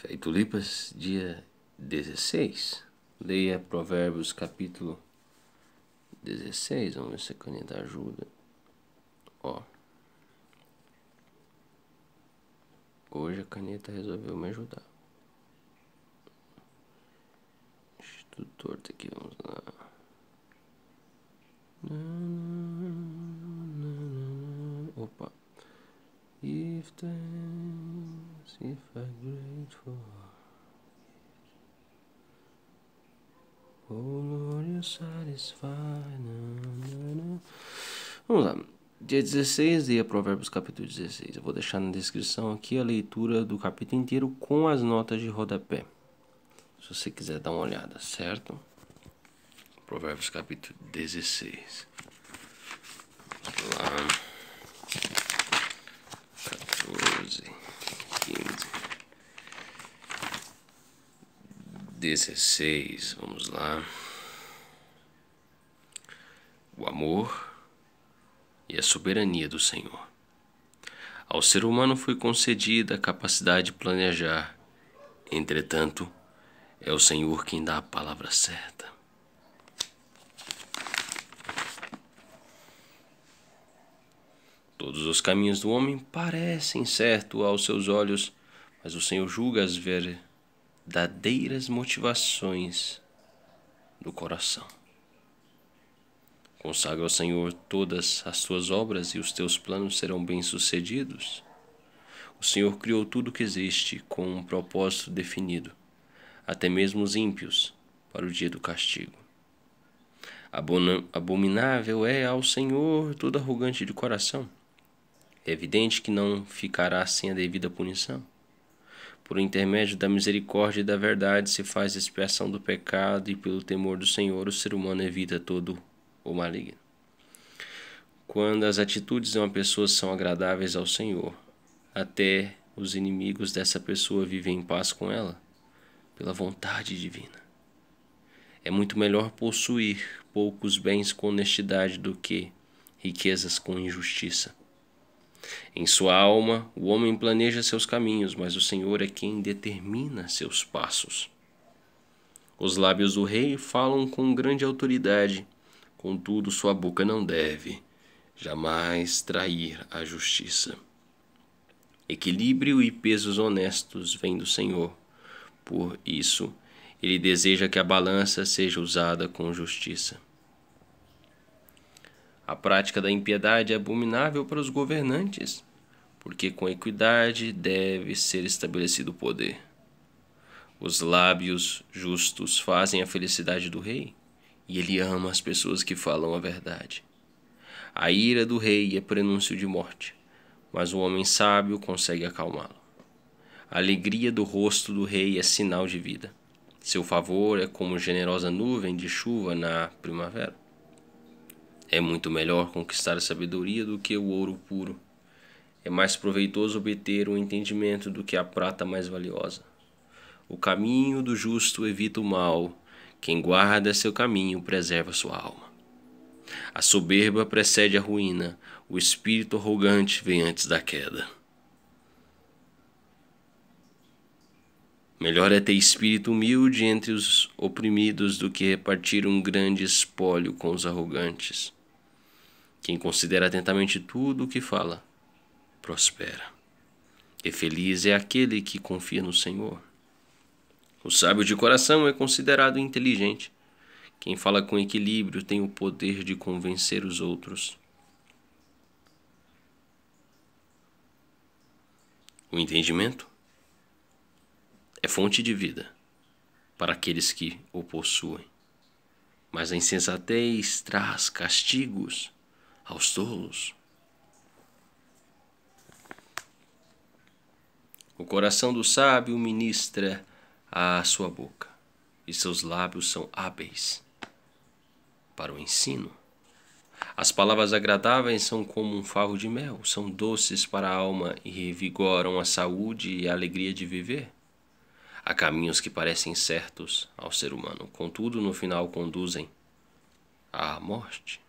Feito Lipas, dia 16. Leia Provérbios capítulo 16. Vamos ver se a caneta ajuda. Ó. Hoje a caneta resolveu me ajudar. Tudo torto tá aqui, vamos lá. Opa. If if I'm grateful. Oh Lord, you satisfy. Vamos lá. Dia 16, leia Provérbios capítulo 16. Eu vou deixar na descrição aqui a leitura do capítulo inteiro com as notas de rodapé. Se você quiser dar uma olhada, certo? Provérbios capítulo 16. Vamos lá. 14. 16, vamos lá. O amor e a soberania do Senhor. Ao ser humano foi concedida a capacidade de planejar. Entretanto, é o Senhor quem dá a palavra certa. Todos os caminhos do homem parecem certo aos seus olhos, mas o Senhor julga as veredas verdadeiras motivações do coração. Consagra ao Senhor todas as tuas obras e os teus planos serão bem-sucedidos. O Senhor criou tudo o que existe com um propósito definido, até mesmo os ímpios, para o dia do castigo. Abominável é ao Senhor todo arrogante de coração. É evidente que não ficará sem a devida punição. Por intermédio da misericórdia e da verdade se faz expiação do pecado, e pelo temor do Senhor o ser humano evita todo o maligno. Quando as atitudes de uma pessoa são agradáveis ao Senhor, até os inimigos dessa pessoa vivem em paz com ela, pela vontade divina. É muito melhor possuir poucos bens com honestidade do que riquezas com injustiça. Em sua alma, o homem planeja seus caminhos, mas o Senhor é quem determina seus passos. Os lábios do rei falam com grande autoridade, contudo, sua boca não deve jamais trair a justiça. Equilíbrio e pesos honestos vêm do Senhor. Por isso, ele deseja que a balança seja usada com justiça. A prática da impiedade é abominável para os governantes, porque com equidade deve ser estabelecido o poder. Os lábios justos fazem a felicidade do rei, e ele ama as pessoas que falam a verdade. A ira do rei é prenúncio de morte, mas o homem sábio consegue acalmá-lo. A alegria do rosto do rei é sinal de vida. Seu favor é como generosa nuvem de chuva na primavera. É muito melhor conquistar a sabedoria do que o ouro puro. É mais proveitoso obter o um entendimento do que a prata mais valiosa. O caminho do justo evita o mal. Quem guarda seu caminho preserva sua alma. A soberba precede a ruína. O espírito arrogante vem antes da queda. Melhor é ter espírito humilde entre os oprimidos do que repartir um grande espólio com os arrogantes. Quem considera atentamente tudo o que fala, prospera. E feliz é aquele que confia no Senhor. O sábio de coração é considerado inteligente. Quem fala com equilíbrio tem o poder de convencer os outros. O entendimento é fonte de vida para aqueles que o possuem, mas a insensatez traz castigos aos tolos. O coração do sábio ministra à sua boca, e seus lábios são hábeis para o ensino. As palavras agradáveis são como um favo de mel, são doces para a alma e revigoram a saúde e a alegria de viver. Há caminhos que parecem certos ao ser humano, contudo, no final conduzem à morte.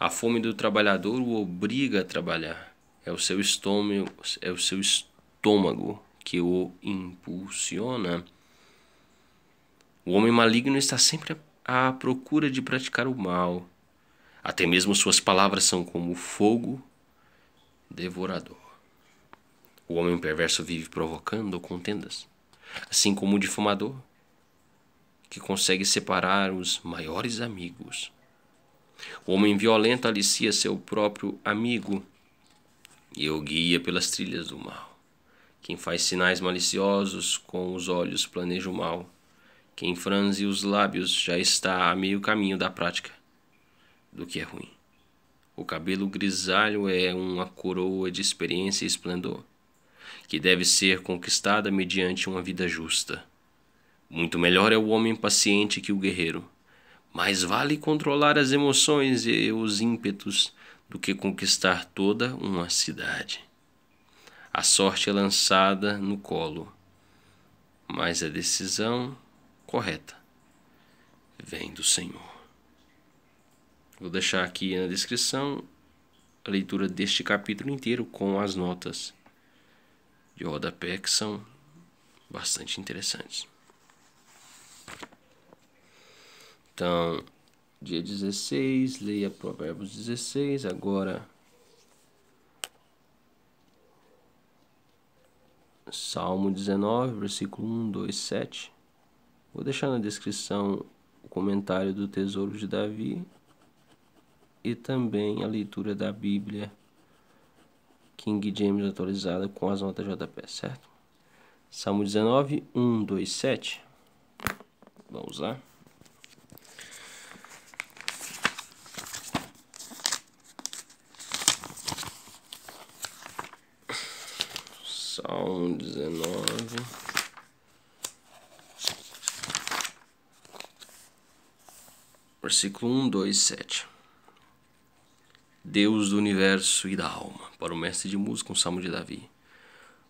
A fome do trabalhador o obriga a trabalhar. É o seu estômago, é o seu estômago que o impulsiona. O homem maligno está sempre à procura de praticar o mal. Até mesmo suas palavras são como fogo devorador. O homem perverso vive provocando contendas, assim como o difamador, que consegue separar os maiores amigos o homem violento alicia seu próprio amigo e o guia pelas trilhas do mal. Quem faz sinais maliciosos com os olhos planeja o mal. Quem franze os lábios já está a meio caminho da prática do que é ruim. O cabelo grisalho é uma coroa de experiência e esplendor, que deve ser conquistada mediante uma vida justa. Muito melhor é o homem paciente que o guerreiro mais vale controlar as emoções e os ímpetos do que conquistar toda uma cidade. A sorte é lançada no colo, mas a decisão correta vem do Senhor. Vou deixar aqui na descrição a leitura deste capítulo inteiro com as notas de rodapé que são bastante interessantes. Então, dia 16, leia Provérbios 16, agora Salmo 19, versículo 1, 2, 7. Vou deixar na descrição o comentário do Tesouro de Davi e também a leitura da Bíblia King James atualizada com as notas JP, certo? Salmo 19, 1, 2, 7. Vamos lá. Salmo 19. Versículo 1, 2, 7. Deus do universo e da alma, para o mestre de música, um salmo de Davi.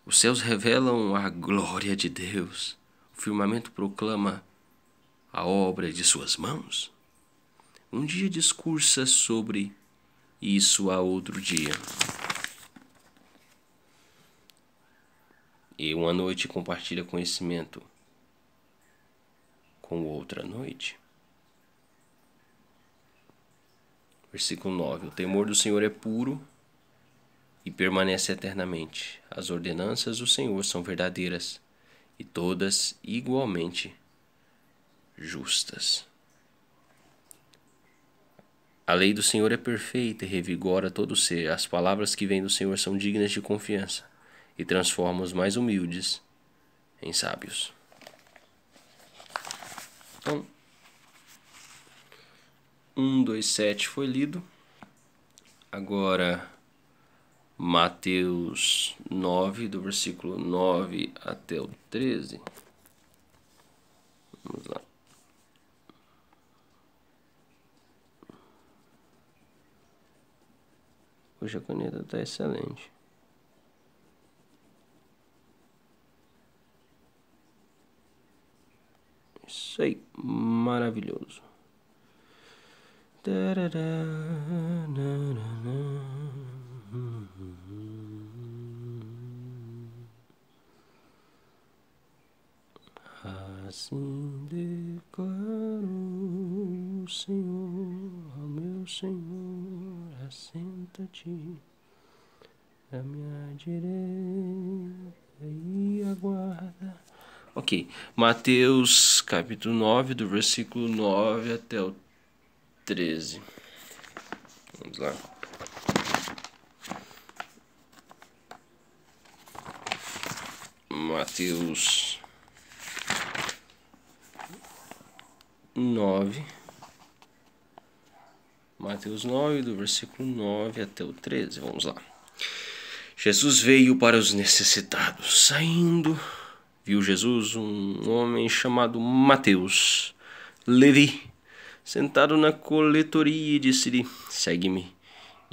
Os céus revelam a glória de Deus, o firmamento proclama a obra de suas mãos. Um dia discursa sobre isso a outro dia. E uma noite compartilha conhecimento com outra noite. Versículo 9: O temor do Senhor é puro e permanece eternamente. As ordenanças do Senhor são verdadeiras e todas igualmente justas. A lei do Senhor é perfeita e revigora todo o ser. As palavras que vêm do Senhor são dignas de confiança e transforma os mais humildes em sábios. Então, 1, 2, 7 foi lido. Agora, Mateus 9, do versículo 9 até o 13. Vamos lá. Hoje a caneta está excelente. Isso aí, maravilhoso. Assim declaro, o Senhor ao meu Senhor, assenta-te à minha direita e aguarda Ok. Mateus capítulo 9, do versículo 9 até o 13. Vamos lá. Mateus 9. Mateus 9, do versículo 9 até o 13. Vamos lá. Jesus veio para os necessitados, saindo viu Jesus um homem chamado Mateus, Levi, sentado na coletoria e disse-lhe: Segue-me.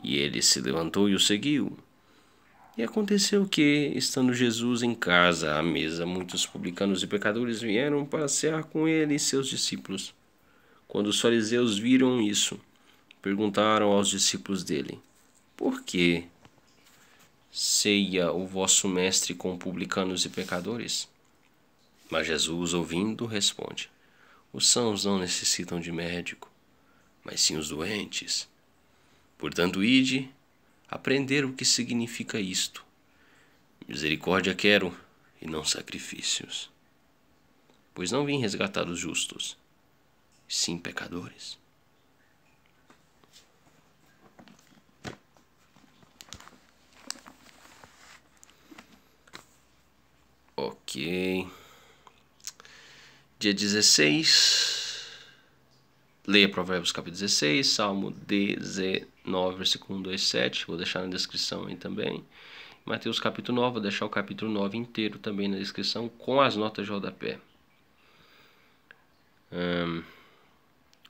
E ele se levantou e o seguiu. E aconteceu que, estando Jesus em casa à mesa, muitos publicanos e pecadores vieram para com ele e seus discípulos. Quando os fariseus viram isso, perguntaram aos discípulos dele: Por que ceia o vosso mestre com publicanos e pecadores? Mas Jesus, ouvindo, responde: Os sãos não necessitam de médico, mas sim os doentes. Portanto, ide aprender o que significa isto. Misericórdia quero e não sacrifícios. Pois não vim resgatar os justos, sim pecadores. Ok dia 16. Leia Provérbios capítulo 16, Salmo 19, versículo 1, 2, 7. Vou deixar na descrição aí também. Mateus capítulo 9, vou deixar o capítulo 9 inteiro também na descrição com as notas de rodapé. Um,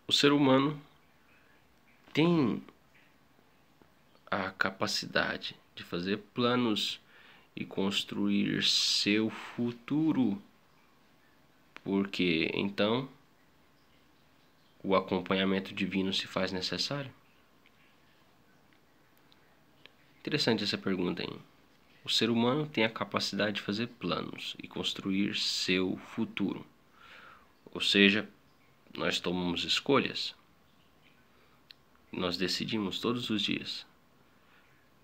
o ser humano tem a capacidade de fazer planos e construir seu futuro porque então o acompanhamento divino se faz necessário? Interessante essa pergunta, hein? O ser humano tem a capacidade de fazer planos e construir seu futuro. Ou seja, nós tomamos escolhas. Nós decidimos todos os dias.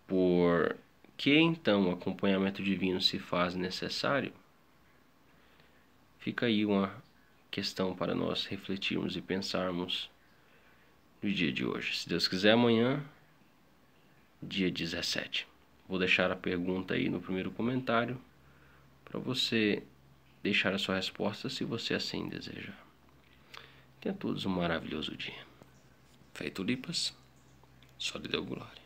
Por que então o acompanhamento divino se faz necessário? Fica aí uma questão para nós refletirmos e pensarmos no dia de hoje. Se Deus quiser, amanhã, dia 17. Vou deixar a pergunta aí no primeiro comentário para você deixar a sua resposta se você assim desejar. Tenha todos um maravilhoso dia. Feito Lipas, só lhe deu glória.